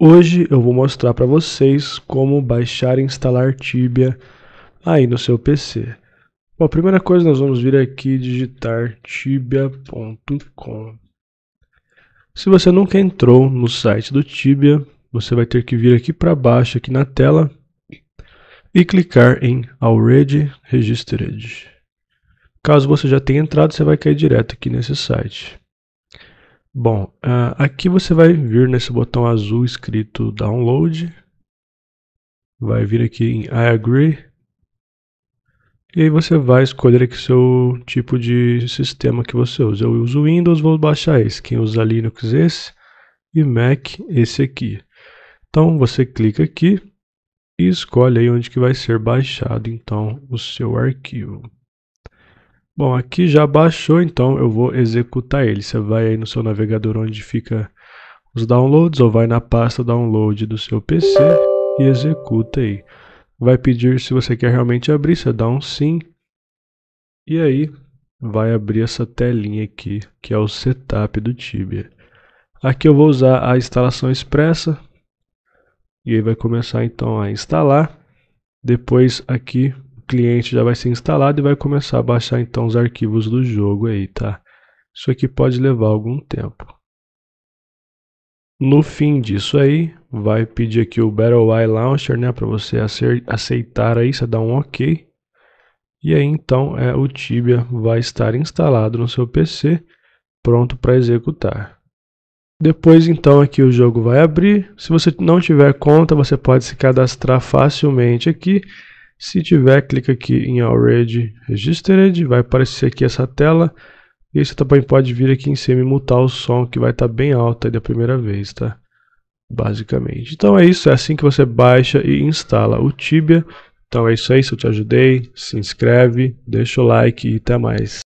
Hoje eu vou mostrar para vocês como baixar e instalar Tibia aí no seu PC. Bom, a primeira coisa nós vamos vir aqui digitar tibia.com. Se você nunca entrou no site do Tibia, você vai ter que vir aqui para baixo aqui na tela e clicar em Already Registered. Caso você já tenha entrado, você vai cair direto aqui nesse site. Bom, ah, aqui você vai vir nesse botão azul escrito Download. Vai vir aqui em I Agree. E aí você vai escolher aqui seu tipo de sistema que você usa. Eu uso Windows, vou baixar esse. Quem usa Linux, esse. E Mac, esse aqui. Então você clica aqui e escolhe aí onde que vai ser baixado então o seu arquivo. Bom, aqui já baixou, então eu vou executar ele. Você vai aí no seu navegador onde fica os downloads ou vai na pasta download do seu PC e executa aí. Vai pedir se você quer realmente abrir, você dá um sim. E aí vai abrir essa telinha aqui, que é o setup do Tibia. Aqui eu vou usar a instalação expressa. E aí vai começar então a instalar. Depois aqui cliente já vai ser instalado e vai começar a baixar então os arquivos do jogo aí, tá? Isso aqui pode levar algum tempo. No fim disso aí, vai pedir aqui o BattleEye Launcher, né, para você aceitar aí, você dá um OK. E aí então é, o Tibia vai estar instalado no seu PC, pronto para executar. Depois então aqui o jogo vai abrir. Se você não tiver conta, você pode se cadastrar facilmente aqui se tiver, clica aqui em Already Registered, vai aparecer aqui essa tela. E você também pode vir aqui em cima e mutar o som, que vai estar tá bem alto aí da primeira vez, tá? Basicamente. Então é isso, é assim que você baixa e instala o Tibia. Então é isso aí, se eu te ajudei, se inscreve, deixa o like e até mais.